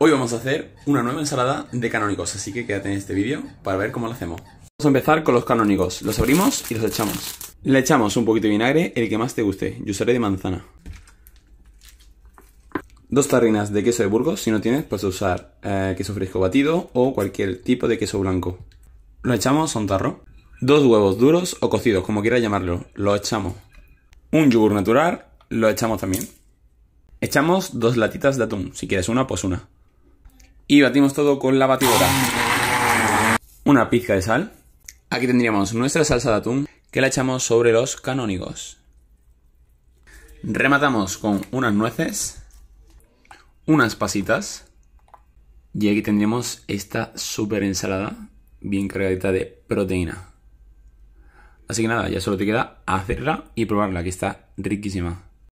Hoy vamos a hacer una nueva ensalada de canónicos, así que quédate en este vídeo para ver cómo lo hacemos. Vamos a empezar con los canónicos. Los abrimos y los echamos. Le echamos un poquito de vinagre, el que más te guste. Yo usaré de manzana. Dos tarrinas de queso de Burgos. Si no tienes, puedes usar eh, queso fresco batido o cualquier tipo de queso blanco. Lo echamos a un tarro. Dos huevos duros o cocidos, como quieras llamarlo. Lo echamos. Un yogur natural. Lo echamos también. Echamos dos latitas de atún. Si quieres una, pues una y batimos todo con la batidora. Una pizca de sal. Aquí tendríamos nuestra salsa de atún que la echamos sobre los canónigos. Rematamos con unas nueces, unas pasitas y aquí tendríamos esta súper ensalada bien cargadita de proteína. Así que nada, ya solo te queda hacerla y probarla, que está riquísima.